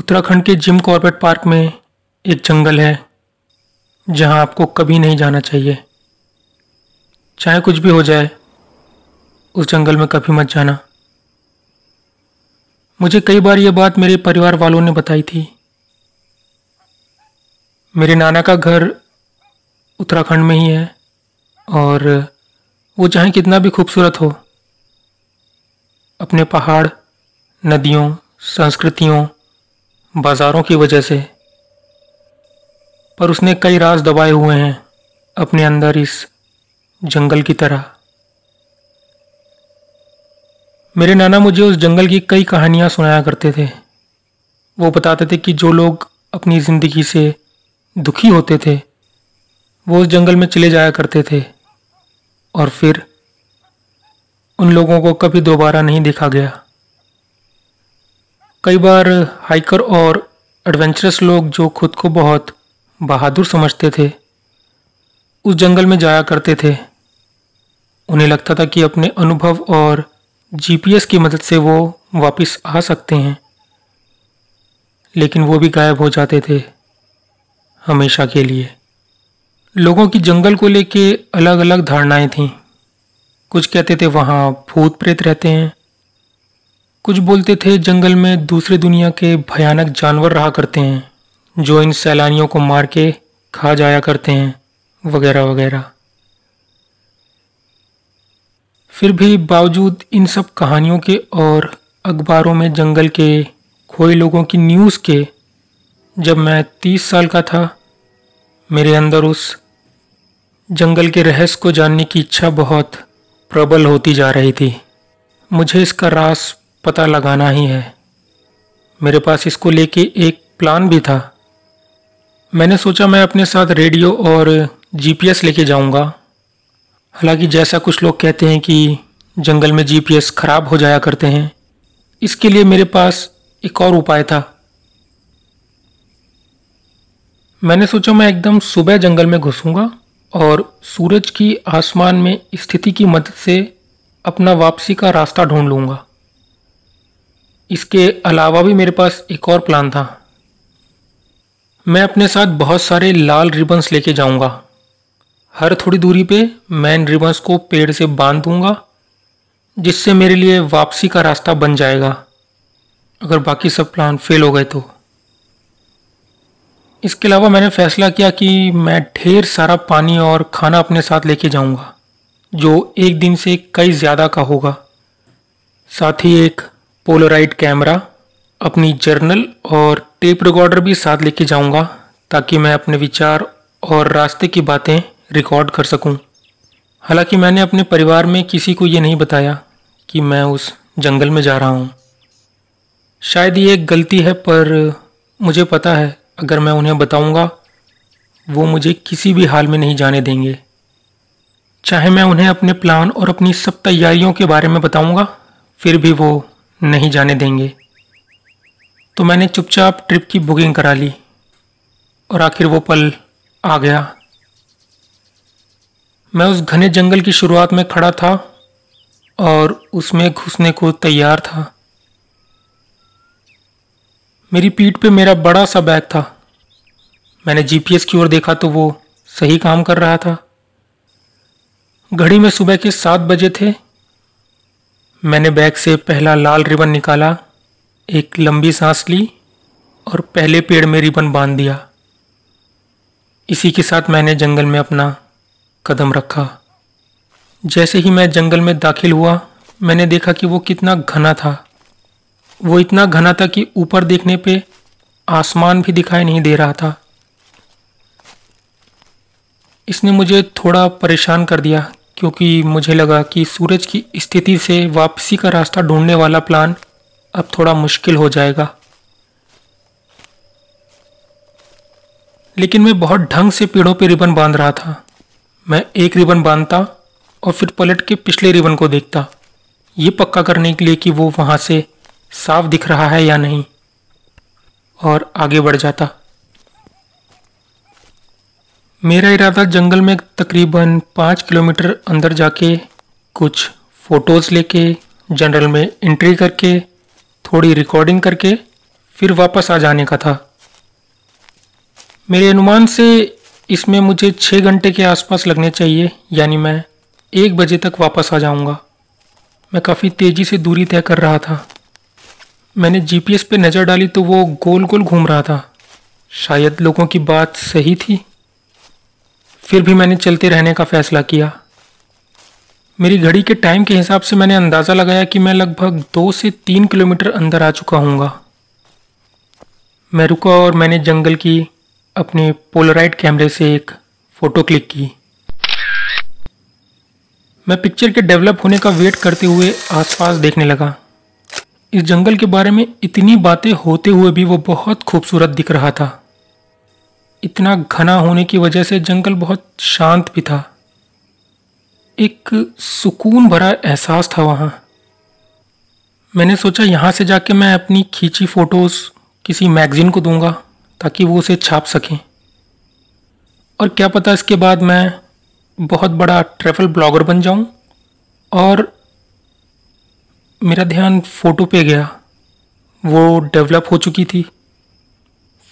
उत्तराखंड के Jim Corbett park में एक जंगल है जहां आपको कभी नहीं जाना चाहिए चाहे कुछ भी हो जाए उस जंगल में कभी मत जाना मुझे कई बार ये बात मेरे परिवार वालों ने बताई थी मेरे नाना का घर उत्तराखंड में ही है और वो चाहे कितना भी खूबसूरत हो अपने पहाड़ नदियों संस्कृतियों बाज़ारों की वजह से पर उसने कई राज दबाए हुए हैं अपने अंदर इस जंगल की तरह मेरे नाना मुझे उस जंगल की कई कहानियाँ सुनाया करते थे वो बताते थे कि जो लोग अपनी ज़िंदगी से दुखी होते थे वो उस जंगल में चले जाया करते थे और फिर उन लोगों को कभी दोबारा नहीं देखा गया कई बार हाइकर और एडवेंचरस लोग जो खुद को बहुत बहादुर समझते थे उस जंगल में जाया करते थे उन्हें लगता था कि अपने अनुभव और जीपीएस की मदद से वो वापस आ सकते हैं लेकिन वो भी गायब हो जाते थे हमेशा के लिए लोगों की जंगल को लेके अलग अलग धारणाएं थीं कुछ कहते थे वहाँ भूत प्रेत रहते हैं कुछ बोलते थे जंगल में दूसरे दुनिया के भयानक जानवर रहा करते हैं जो इन सैलानियों को मार के खा जाया करते हैं वगैरह वगैरह फिर भी बावजूद इन सब कहानियों के और अखबारों में जंगल के खोए लोगों की न्यूज़ के जब मैं तीस साल का था मेरे अंदर उस जंगल के रहस्य को जानने की इच्छा बहुत प्रबल होती जा रही थी मुझे इसका रास पता लगाना ही है मेरे पास इसको लेके एक प्लान भी था मैंने सोचा मैं अपने साथ रेडियो और जीपीएस लेके जाऊंगा हालांकि जैसा कुछ लोग कहते हैं कि जंगल में जीपीएस ख़राब हो जाया करते हैं इसके लिए मेरे पास एक और उपाय था मैंने सोचा मैं एकदम सुबह जंगल में घुसूंगा और सूरज की आसमान में स्थिति की मदद से अपना वापसी का रास्ता ढूंढ लूँगा इसके अलावा भी मेरे पास एक और प्लान था मैं अपने साथ बहुत सारे लाल रिबन्स लेके जाऊंगा हर थोड़ी दूरी पे मैं इन रिबन्स को पेड़ से बांध दूंगा जिससे मेरे लिए वापसी का रास्ता बन जाएगा अगर बाकी सब प्लान फेल हो गए तो इसके अलावा मैंने फैसला किया कि मैं ढेर सारा पानी और खाना अपने साथ लेके जाऊंगा जो एक दिन से कई ज़्यादा का होगा साथ ही एक पोलोराइड कैमरा अपनी जर्नल और टेप रिकॉर्डर भी साथ लेके जाऊंगा ताकि मैं अपने विचार और रास्ते की बातें रिकॉर्ड कर सकूं। हालांकि मैंने अपने परिवार में किसी को ये नहीं बताया कि मैं उस जंगल में जा रहा हूँ शायद ये एक गलती है पर मुझे पता है अगर मैं उन्हें बताऊंगा वो मुझे किसी भी हाल में नहीं जाने देंगे चाहे मैं उन्हें अपने प्लान और अपनी सब तैयारियों के बारे में बताऊंगा फिर भी वो नहीं जाने देंगे तो मैंने चुपचाप ट्रिप की बुकिंग करा ली और आखिर वो पल आ गया मैं उस घने जंगल की शुरुआत में खड़ा था और उसमें घुसने को तैयार था मेरी पीठ पे मेरा बड़ा सा बैग था मैंने जीपीएस की ओर देखा तो वो सही काम कर रहा था घड़ी में सुबह के सात बजे थे मैंने बैग से पहला लाल रिबन निकाला एक लंबी सांस ली और पहले पेड़ में रिबन बांध दिया इसी के साथ मैंने जंगल में अपना कदम रखा जैसे ही मैं जंगल में दाखिल हुआ मैंने देखा कि वो कितना घना था वो इतना घना था कि ऊपर देखने पे आसमान भी दिखाई नहीं दे रहा था इसने मुझे थोड़ा परेशान कर दिया क्योंकि मुझे लगा कि सूरज की स्थिति से वापसी का रास्ता ढूंढने वाला प्लान अब थोड़ा मुश्किल हो जाएगा लेकिन मैं बहुत ढंग से पेड़ों पर पे रिबन बांध रहा था मैं एक रिबन बांधता और फिर पलट के पिछले रिबन को देखता ये पक्का करने के लिए कि वो वहाँ से साफ दिख रहा है या नहीं और आगे बढ़ जाता मेरा इरादा जंगल में तकरीबन पाँच किलोमीटर अंदर जाके कुछ फ़ोटोज़ लेके जनरल में एंट्री करके थोड़ी रिकॉर्डिंग करके फिर वापस आ जाने का था मेरे अनुमान से इसमें मुझे छः घंटे के आसपास लगने चाहिए यानी मैं एक बजे तक वापस आ जाऊंगा मैं काफ़ी तेज़ी से दूरी तय कर रहा था मैंने जीपीएस पे नज़र डाली तो वो गोल गोल घूम रहा था शायद लोगों की बात सही थी फिर भी मैंने चलते रहने का फैसला किया मेरी घड़ी के टाइम के हिसाब से मैंने अंदाज़ा लगाया कि मैं लगभग दो से तीन किलोमीटर अंदर आ चुका हूँगा मैं रुका और मैंने जंगल की अपने पोलराइड कैमरे से एक फ़ोटो क्लिक की मैं पिक्चर के डेवलप होने का वेट करते हुए आसपास देखने लगा इस जंगल के बारे में इतनी बातें होते हुए भी वो बहुत खूबसूरत दिख रहा था इतना घना होने की वजह से जंगल बहुत शांत भी था एक सुकून भरा एहसास था वहाँ मैंने सोचा यहाँ से जाके मैं अपनी खींची फ़ोटोज़ किसी मैगज़ीन को दूंगा ताकि वो उसे छाप सकें और क्या पता इसके बाद मैं बहुत बड़ा ट्रैवल ब्लॉगर बन जाऊँ और मेरा ध्यान फ़ोटो पे गया वो डेवलप हो चुकी थी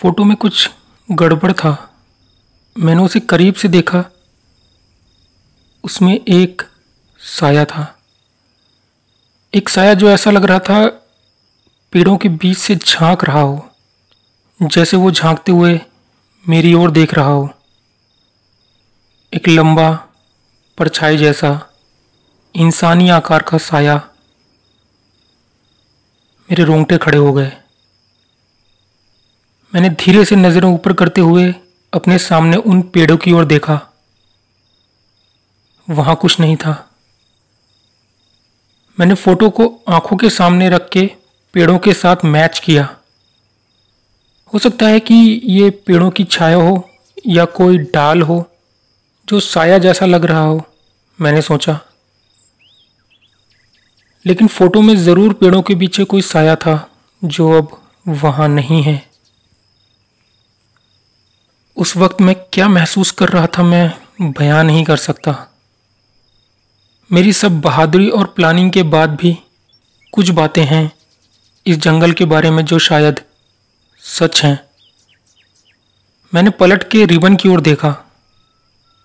फ़ोटो में कुछ गड़बड़ था मैंने उसे करीब से देखा उसमें एक साया था एक साया जो ऐसा लग रहा था पेड़ों के बीच से झांक रहा हो जैसे वो झांकते हुए मेरी ओर देख रहा हो एक लंबा परछाई जैसा इंसानी आकार का साया मेरे रोंगटे खड़े हो गए मैंने धीरे से नज़रें ऊपर करते हुए अपने सामने उन पेड़ों की ओर देखा वहाँ कुछ नहीं था मैंने फ़ोटो को आंखों के सामने रख के पेड़ों के साथ मैच किया हो सकता है कि ये पेड़ों की छाया हो या कोई डाल हो जो साया जैसा लग रहा हो मैंने सोचा लेकिन फ़ोटो में ज़रूर पेड़ों के पीछे कोई साया था जो अब वहाँ नहीं है उस वक्त मैं क्या महसूस कर रहा था मैं बयां नहीं कर सकता मेरी सब बहादुरी और प्लानिंग के बाद भी कुछ बातें हैं इस जंगल के बारे में जो शायद सच हैं मैंने पलट के रिबन की ओर देखा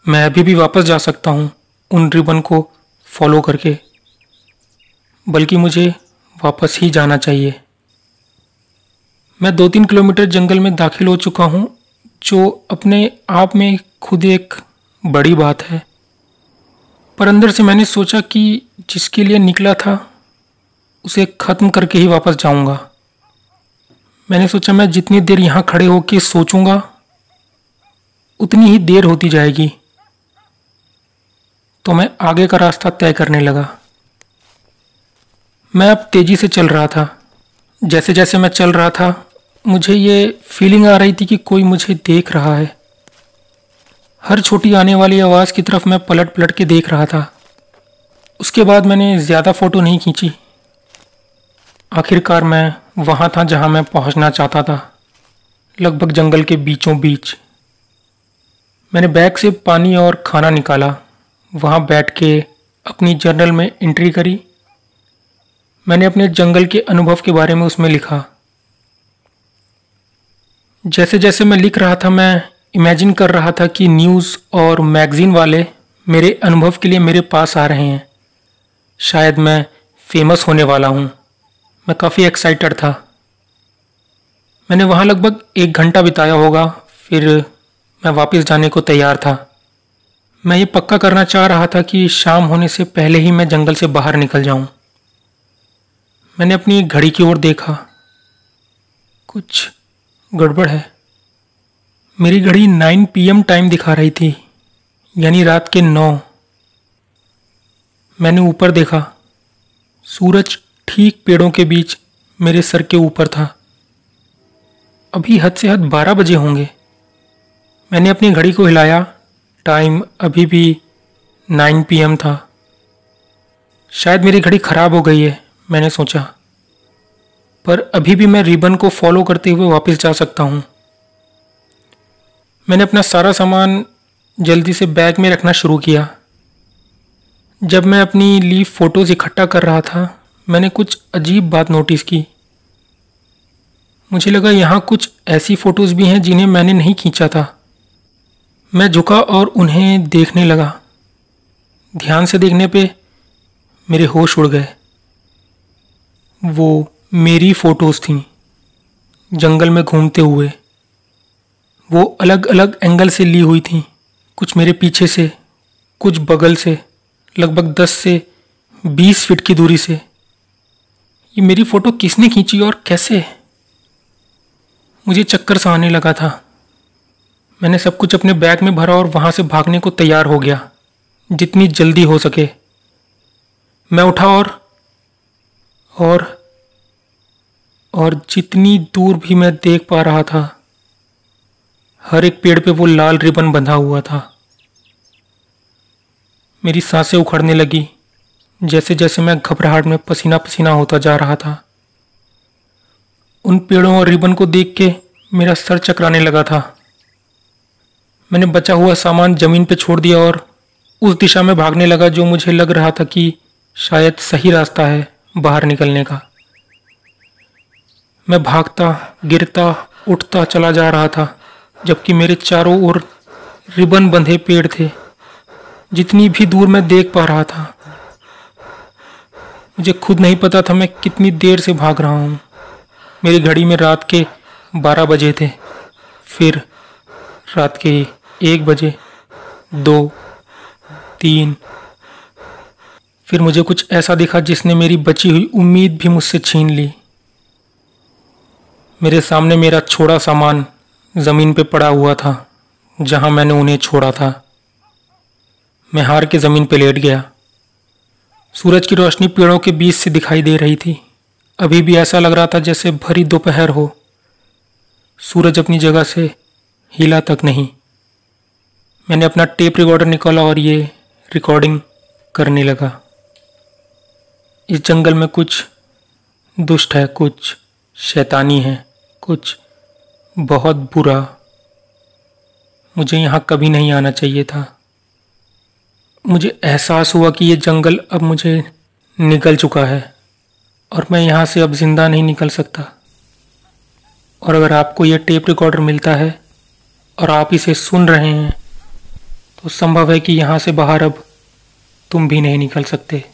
मैं अभी भी वापस जा सकता हूँ उन रिबन को फॉलो करके बल्कि मुझे वापस ही जाना चाहिए मैं दो तीन किलोमीटर जंगल में दाखिल हो चुका हूँ जो अपने आप में खुद एक बड़ी बात है पर अंदर से मैंने सोचा कि जिसके लिए निकला था उसे ख़त्म करके ही वापस जाऊंगा मैंने सोचा मैं जितनी देर यहाँ खड़े होकर सोचूंगा उतनी ही देर होती जाएगी तो मैं आगे का रास्ता तय करने लगा मैं अब तेज़ी से चल रहा था जैसे जैसे मैं चल रहा था मुझे ये फीलिंग आ रही थी कि कोई मुझे देख रहा है हर छोटी आने वाली आवाज़ की तरफ मैं पलट पलट के देख रहा था उसके बाद मैंने ज़्यादा फ़ोटो नहीं खींची आखिरकार मैं वहाँ था जहाँ मैं पहुँचना चाहता था लगभग जंगल के बीचों बीच मैंने बैग से पानी और खाना निकाला वहाँ बैठ के अपनी जर्नल में एंट्री करी मैंने अपने जंगल के अनुभव के बारे में उसमें लिखा जैसे जैसे मैं लिख रहा था मैं इमेजिन कर रहा था कि न्यूज़ और मैगज़ीन वाले मेरे अनुभव के लिए मेरे पास आ रहे हैं शायद मैं फेमस होने वाला हूँ मैं काफ़ी एक्साइटेड था मैंने वहाँ लगभग एक घंटा बिताया होगा फिर मैं वापस जाने को तैयार था मैं ये पक्का करना चाह रहा था कि शाम होने से पहले ही मैं जंगल से बाहर निकल जाऊं। मैंने अपनी घड़ी की ओर देखा कुछ गड़बड़ है मेरी घड़ी 9 पीएम टाइम दिखा रही थी यानी रात के नौ मैंने ऊपर देखा सूरज ठीक पेड़ों के बीच मेरे सर के ऊपर था अभी हद से हद बारह बजे होंगे मैंने अपनी घड़ी को हिलाया टाइम अभी भी 9 पीएम था शायद मेरी घड़ी ख़राब हो गई है मैंने सोचा पर अभी भी मैं रिबन को फॉलो करते हुए वापस जा सकता हूँ मैंने अपना सारा सामान जल्दी से बैग में रखना शुरू किया जब मैं अपनी लीव फ़ोटोज़ इकट्ठा कर रहा था मैंने कुछ अजीब बात नोटिस की मुझे लगा यहाँ कुछ ऐसी फ़ोटोज़ भी हैं जिन्हें मैंने नहीं खींचा था मैं झुका और उन्हें देखने लगा ध्यान से देखने पे मेरे होश उड़ गए वो मेरी फ़ोटोज़ थीं जंगल में घूमते हुए वो अलग अलग एंगल से ली हुई थीं कुछ मेरे पीछे से कुछ बगल से लगभग दस से बीस फीट की दूरी से ये मेरी फ़ोटो किसने खींची और कैसे मुझे चक्कर सा आने लगा था मैंने सब कुछ अपने बैग में भरा और वहाँ से भागने को तैयार हो गया जितनी जल्दी हो सके मैं उठा और और और जितनी दूर भी मैं देख पा रहा था हर एक पेड़ पे वो लाल रिबन बंधा हुआ था मेरी सांसें उखड़ने लगी जैसे जैसे मैं घबराहट में पसीना पसीना होता जा रहा था उन पेड़ों और रिबन को देख के मेरा सर चकराने लगा था मैंने बचा हुआ सामान ज़मीन पे छोड़ दिया और उस दिशा में भागने लगा जो मुझे लग रहा था कि शायद सही रास्ता है बाहर निकलने का मैं भागता गिरता उठता चला जा रहा था जबकि मेरे चारों ओर रिबन बंधे पेड़ थे जितनी भी दूर मैं देख पा रहा था मुझे खुद नहीं पता था मैं कितनी देर से भाग रहा हूँ मेरी घड़ी में रात के बारह बजे थे फिर रात के एक बजे दो तीन फिर मुझे कुछ ऐसा दिखा जिसने मेरी बची हुई उम्मीद भी मुझसे छीन ली मेरे सामने मेरा छोड़ा सामान ज़मीन पे पड़ा हुआ था जहाँ मैंने उन्हें छोड़ा था मैं हार के ज़मीन पे लेट गया सूरज की रोशनी पेड़ों के बीच से दिखाई दे रही थी अभी भी ऐसा लग रहा था जैसे भरी दोपहर हो सूरज अपनी जगह से हिला तक नहीं मैंने अपना टेप रिकॉर्डर निकाला और ये रिकॉर्डिंग करने लगा इस जंगल में कुछ दुष्ट है कुछ शैतानी है कुछ बहुत बुरा मुझे यहाँ कभी नहीं आना चाहिए था मुझे एहसास हुआ कि ये जंगल अब मुझे निकल चुका है और मैं यहाँ से अब ज़िंदा नहीं निकल सकता और अगर आपको यह टेप रिकॉर्डर मिलता है और आप इसे सुन रहे हैं तो संभव है कि यहाँ से बाहर अब तुम भी नहीं निकल सकते